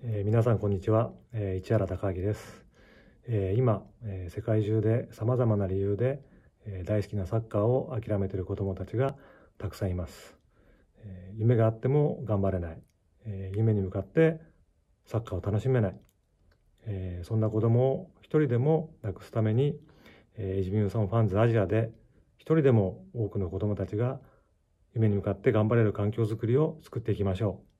えー、皆さんこんにちは、えー、市原孝明です、えー、今、えー、世界中でさまざまな理由で、えー、大好きなサッカーを諦めている子どもたちがたくさんいます、えー、夢があっても頑張れない、えー、夢に向かってサッカーを楽しめない、えー、そんな子どもを一人でもなくすために、えエジミューソンファンズアジアで一人でも多くの子どもたちが夢に向かって頑張れる環境づくりを作っていきましょう